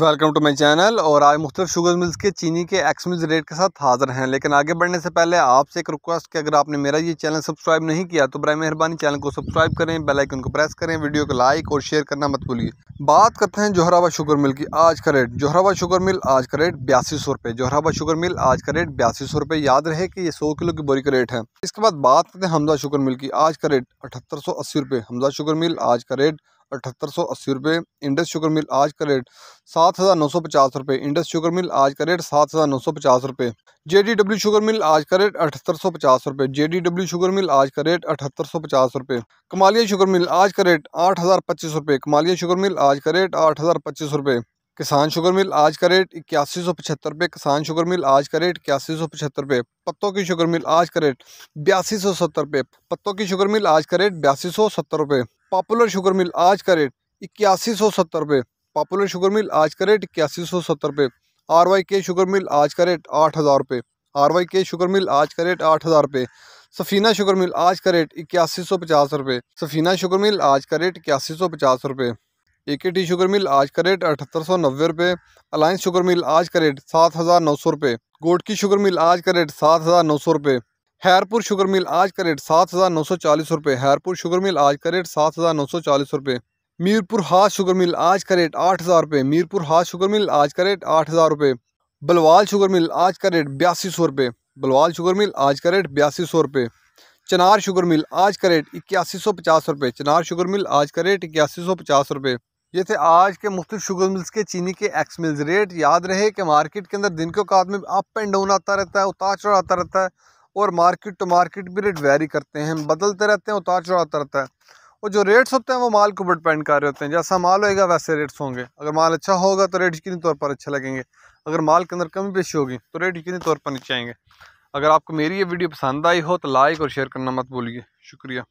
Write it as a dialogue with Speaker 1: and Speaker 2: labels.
Speaker 1: welcome to my channel और आज मुख्तलिफ शुगर मिल्स के चीनी के एक्स मिल्स रेट के साथ हाज़िर हैं लेकिन आगे बढ़ने से पहले आपसे एक रिक्वेस्ट कि अगर आपने मेरा ये चैनल सब्सक्राइब नहीं किया तो बर मेहरबानी चैनल को सब्सक्राइब करें बेल आइकन को प्रेस करें वीडियो को लाइक और शेयर करना मत भूलिए बात करते हैं जोहराबा शुगर मिल की आज का रेट जोहराबा शुगर मिल आज का रेट बयासी सौ रुपये जोहराबा शुगर मिल आज का रेट बयासी सौ रुपये याद रहे कि ये सौ किलो की बोरी का रेट है इसके बाद बात करते हैं हमजा शुगर मिल की आज का रेट अठहत्तर सौ अस्सी रुपये हमजा शुगर मिल आज का रेट अठहत्तर सौ अस्सी रुपये इंडस शुगर मिल आज का रेट सात हज़ार नौ सौ पचास रुपये इंडस शुगर मिल आज का रेट सात हज़ार नौ सौ पचास रुपये J D W sugar mill आज का रेट अठहत्तर सौ पचास रुपये J D W sugar mill आज का रेट अठहत्तर सौ पचास रुपये कमालिया शुगर मिल आज का रेट आठ हज़ार पच्चीस रुपये कमालिया शुगर मिल आज का रेट आठ हज़ार पच्चीस रुपये किसान शुगर मिल आज का रेट इक्यासी सौ पचहत्तर रुपये किसान शुगर मिल आज का रेट इक्यासी सौ पचहत्तर रुपये पत्तों की शुगर मिल आज का रेट बयासी सौ सत्तर रुपये पत्तों की शुगर मिल आज का रेट बयासी सौ सत्तर रुपये पॉपुलर शुगर मिल आज का रेट इक्यासी सौ सत्तर रुपये पॉपुलर शुगर मिल आज का रेट इक्यासी सौ सत्तर रुपये R Y K sugar mill आज का रेट आठ हज़ार रुपये R Y K sugar mill आज का रेट आठ हज़ार रुपये सफ़ीना शुगर मिल आज का रेट इक्यासी सौ पचास रुपये सफ़ीना शुगर मिल आज का रेट इक्यासी सौ पचास रुपये ए के टी शुगर मिल आज का रेट अठहत्तर सौ नब्बे रुपये अलायंस शुगर मिल आज का रेट सात हज़ार नौ सौ रुपये गोट की शुगर मिल आज का रेट सात हज़ार नौ सौ रुपये हैरपुर शुगर मिल आज का रेट सात हज़ार नौ सौ चालीस रुपये हैरपुर शुगर मिल आज का रेट सात हज़ार नौ सौ चालीस रुपये मीरपुर हाथ शुगर मिल आज का रेट आठ हज़ार रुपये मीरपुर हाथ शुगर मिल आज का रेट आठ हज़ार रुपये बलवाल शुगर मिल आज का रेट बयासी सौ रुपये बलवाल शुगर मिल आज का रेट बयासी सौ रुपये चनार शुगर मिल आज का रेट इक्यासी सौ पचास रुपये चनार शुगर मिल आज का रेट इक्यासी सौ पचास रुपये ये थे आज के मुख्तु शुगर मिल्स के चीनी के एक्स मिल्स रेट याद रहे कि मार्केट के अंदर दिन के औकात में अप एंड डाउन आता रहता है उतार चढ़ाव आता रहता है और मार्केट टू तो मार्केट भी रेट वेरी करते हैं बदलते रहते हैं उतार चढ़ाता रहता है और जो रेट्स होते हैं वो माल के ऊपर डिपेंड कर रहे होते हैं जैसा माल होएगा वैसे रेट्स होंगे अगर माल अच्छा होगा तो रेट यकीनी तौर पर अच्छे लगेंगे अगर माल के अंदर कमी पेशी होगी तो रेट यकीनी तौर पर नीचे आएंगे अगर आपको मेरी ये वीडियो पसंद आई हो तो लाइक और शेयर करना मत भूलिए शुक्रिया